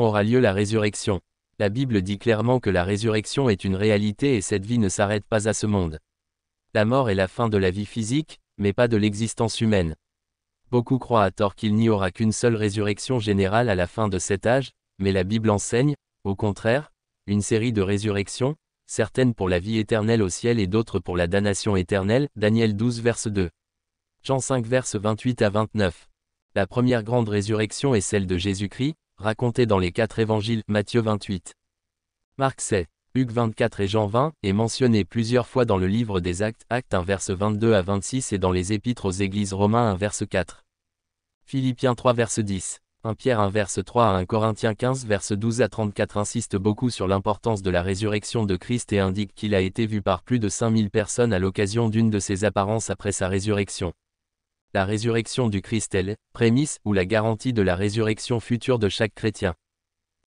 aura lieu la résurrection La Bible dit clairement que la résurrection est une réalité et cette vie ne s'arrête pas à ce monde. La mort est la fin de la vie physique, mais pas de l'existence humaine. Beaucoup croient à tort qu'il n'y aura qu'une seule résurrection générale à la fin de cet âge, mais la Bible enseigne, au contraire, une série de résurrections, certaines pour la vie éternelle au ciel et d'autres pour la damnation éternelle, Daniel 12 verset 2. Jean 5 verset 28 à 29. La première grande résurrection est celle de Jésus-Christ, raconté dans les quatre évangiles, Matthieu 28, Marc 6, Luc 24 et Jean 20, est mentionné plusieurs fois dans le livre des Actes, Actes 1 vers 22 à 26 et dans les Épîtres aux Églises Romains 1 vers 4. Philippiens 3 vers 10. 1 Pierre 1 vers 3 à 1 Corinthiens 15 vers 12 à 34 insiste beaucoup sur l'importance de la résurrection de Christ et indique qu'il a été vu par plus de 5000 personnes à l'occasion d'une de ses apparences après sa résurrection la résurrection du Christ est prémisse ou la garantie de la résurrection future de chaque chrétien.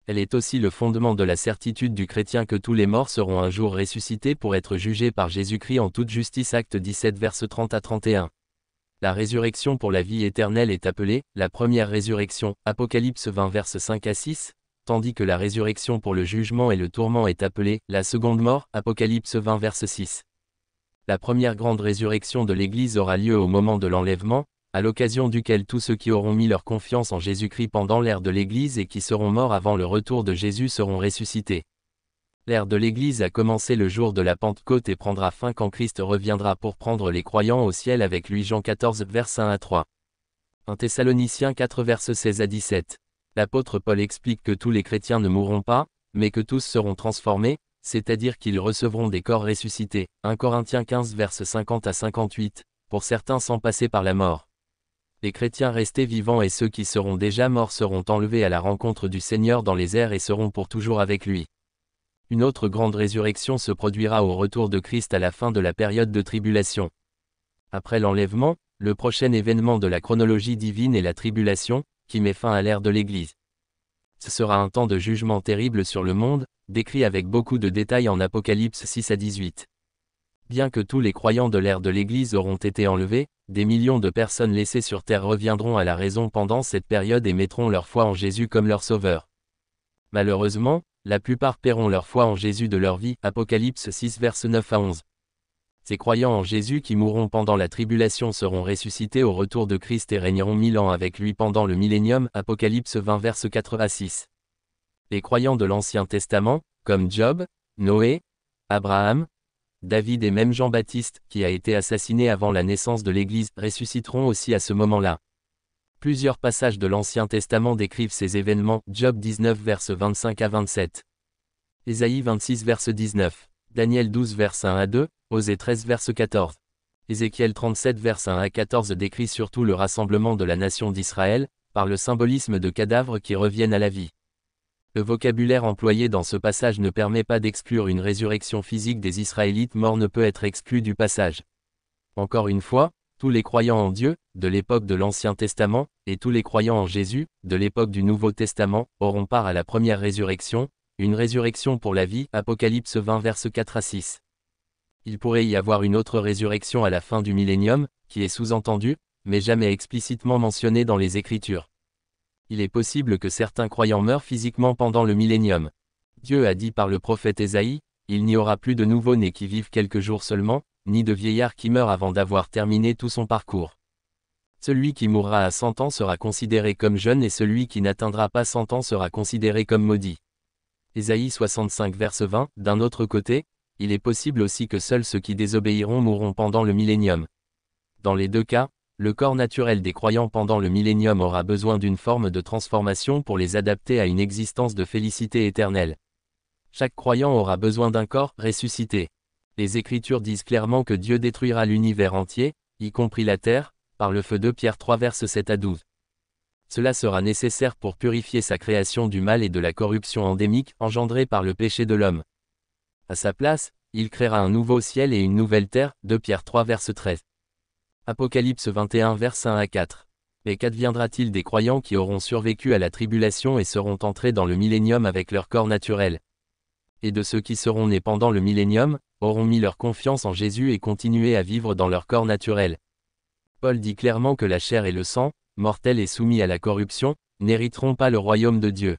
Elle est aussi le fondement de la certitude du chrétien que tous les morts seront un jour ressuscités pour être jugés par Jésus-Christ en toute justice. Acte 17 versets 30 à 31. La résurrection pour la vie éternelle est appelée la première résurrection, Apocalypse 20 vers 5 à 6, tandis que la résurrection pour le jugement et le tourment est appelée la seconde mort, Apocalypse 20 verset 6. La première grande résurrection de l'Église aura lieu au moment de l'enlèvement, à l'occasion duquel tous ceux qui auront mis leur confiance en Jésus-Christ pendant l'ère de l'Église et qui seront morts avant le retour de Jésus seront ressuscités. L'ère de l'Église a commencé le jour de la Pentecôte et prendra fin quand Christ reviendra pour prendre les croyants au ciel avec lui Jean 14 vers 1 à 3. 1 Thessaloniciens 4 vers 16 à 17. L'apôtre Paul explique que tous les chrétiens ne mourront pas, mais que tous seront transformés, c'est-à-dire qu'ils recevront des corps ressuscités, 1 Corinthiens 15 verses 50 à 58, pour certains sans passer par la mort. Les chrétiens restés vivants et ceux qui seront déjà morts seront enlevés à la rencontre du Seigneur dans les airs et seront pour toujours avec lui. Une autre grande résurrection se produira au retour de Christ à la fin de la période de tribulation. Après l'enlèvement, le prochain événement de la chronologie divine est la tribulation, qui met fin à l'ère de l'Église ce sera un temps de jugement terrible sur le monde, décrit avec beaucoup de détails en Apocalypse 6 à 18. Bien que tous les croyants de l'ère de l'Église auront été enlevés, des millions de personnes laissées sur terre reviendront à la raison pendant cette période et mettront leur foi en Jésus comme leur sauveur. Malheureusement, la plupart paieront leur foi en Jésus de leur vie. Apocalypse 6 vers 9 à 11. Ces croyants en Jésus qui mourront pendant la tribulation seront ressuscités au retour de Christ et régneront mille ans avec lui pendant le millénium. Apocalypse 20 verse 4 à 6. Les croyants de l'Ancien Testament, comme Job, Noé, Abraham, David et même Jean-Baptiste, qui a été assassiné avant la naissance de l'Église, ressusciteront aussi à ce moment-là. Plusieurs passages de l'Ancien Testament décrivent ces événements, Job 19 verse 25 à 27. Ésaïe 26 verse 19. Daniel 12 verse 1 à 2, Osée 13 verset 14. Ézéchiel 37 verset 1 à 14 décrit surtout le rassemblement de la nation d'Israël, par le symbolisme de cadavres qui reviennent à la vie. Le vocabulaire employé dans ce passage ne permet pas d'exclure une résurrection physique des Israélites morts ne peut être exclu du passage. Encore une fois, tous les croyants en Dieu, de l'époque de l'Ancien Testament, et tous les croyants en Jésus, de l'époque du Nouveau Testament, auront part à la première résurrection, une résurrection pour la vie, Apocalypse 20 verset 4 à 6. Il pourrait y avoir une autre résurrection à la fin du millénium, qui est sous-entendue, mais jamais explicitement mentionnée dans les Écritures. Il est possible que certains croyants meurent physiquement pendant le millénium. Dieu a dit par le prophète Ésaïe, Il n'y aura plus de nouveau-nés qui vivent quelques jours seulement, ni de vieillards qui meurent avant d'avoir terminé tout son parcours. Celui qui mourra à 100 ans sera considéré comme jeune et celui qui n'atteindra pas 100 ans sera considéré comme maudit. Ésaïe 65 verset 20, d'un autre côté, il est possible aussi que seuls ceux qui désobéiront mourront pendant le millénium. Dans les deux cas, le corps naturel des croyants pendant le millénium aura besoin d'une forme de transformation pour les adapter à une existence de félicité éternelle. Chaque croyant aura besoin d'un corps ressuscité. Les Écritures disent clairement que Dieu détruira l'univers entier, y compris la terre, par le feu de Pierre 3 verset 7 à 12. Cela sera nécessaire pour purifier sa création du mal et de la corruption endémique engendrée par le péché de l'homme. À sa place, il créera un nouveau ciel et une nouvelle terre, 2 Pierre 3 verset 13. Apocalypse 21 verset 1 à 4. Mais qu'adviendra-t-il des croyants qui auront survécu à la tribulation et seront entrés dans le millénium avec leur corps naturel Et de ceux qui seront nés pendant le millénium, auront mis leur confiance en Jésus et continué à vivre dans leur corps naturel. Paul dit clairement que la chair et le sang, mortels et soumis à la corruption, n'hériteront pas le royaume de Dieu.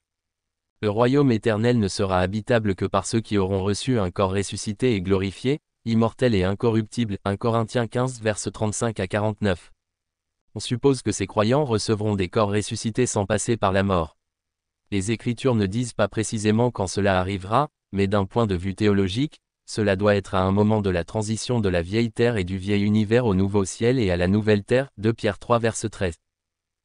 Le royaume éternel ne sera habitable que par ceux qui auront reçu un corps ressuscité et glorifié, immortel et incorruptible. 1 Corinthiens 15 vers 35 à 49. On suppose que ces croyants recevront des corps ressuscités sans passer par la mort. Les Écritures ne disent pas précisément quand cela arrivera, mais d'un point de vue théologique, cela doit être à un moment de la transition de la vieille terre et du vieil univers au nouveau ciel et à la nouvelle terre, 2 Pierre 3 verset 13.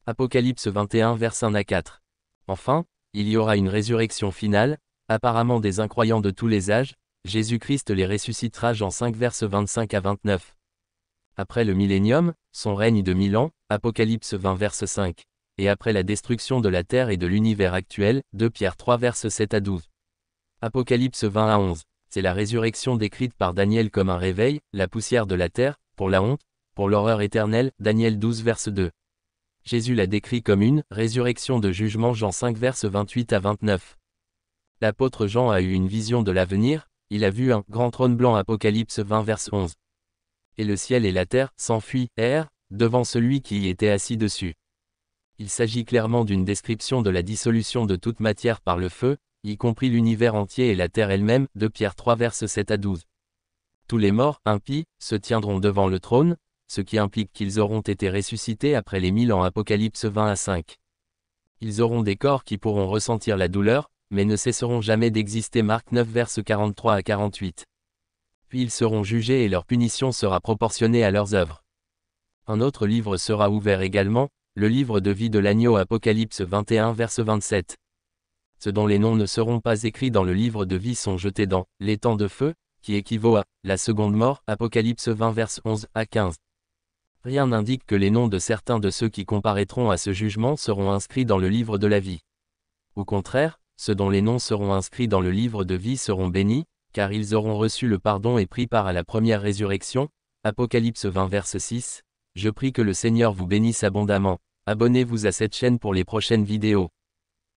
Apocalypse 21 verset 1 à 4. Enfin, il y aura une résurrection finale, apparemment des incroyants de tous les âges, Jésus-Christ les ressuscitera Jean 5 verses 25 à 29. Après le millénium, son règne de mille ans, Apocalypse 20 verset 5. Et après la destruction de la terre et de l'univers actuel, 2 Pierre 3 vers 7 à 12. Apocalypse 20 à 11. C'est la résurrection décrite par Daniel comme un réveil, la poussière de la terre, pour la honte, pour l'horreur éternelle, Daniel 12 verset 2. Jésus la décrit comme une résurrection de jugement Jean 5 verses 28 à 29. L'apôtre Jean a eu une vision de l'avenir, il a vu un grand trône blanc Apocalypse 20 verset 11. Et le ciel et la terre s'enfuient, errent, devant celui qui y était assis dessus. Il s'agit clairement d'une description de la dissolution de toute matière par le feu, y compris l'univers entier et la terre elle-même, de Pierre 3 verset 7 à 12. Tous les morts, impies, se tiendront devant le trône, ce qui implique qu'ils auront été ressuscités après les mille ans Apocalypse 20 à 5. Ils auront des corps qui pourront ressentir la douleur, mais ne cesseront jamais d'exister Marc 9 vers 43 à 48. Puis ils seront jugés et leur punition sera proportionnée à leurs œuvres. Un autre livre sera ouvert également, le livre de vie de l'agneau Apocalypse 21 vers 27. Ce dont les noms ne seront pas écrits dans le livre de vie sont jetés dans l'étang de feu, qui équivaut à la seconde mort Apocalypse 20 vers 11 à 15. Rien n'indique que les noms de certains de ceux qui comparaîtront à ce jugement seront inscrits dans le livre de la vie. Au contraire, ceux dont les noms seront inscrits dans le livre de vie seront bénis, car ils auront reçu le pardon et pris part à la première résurrection. Apocalypse 20 verset 6. Je prie que le Seigneur vous bénisse abondamment. Abonnez-vous à cette chaîne pour les prochaines vidéos.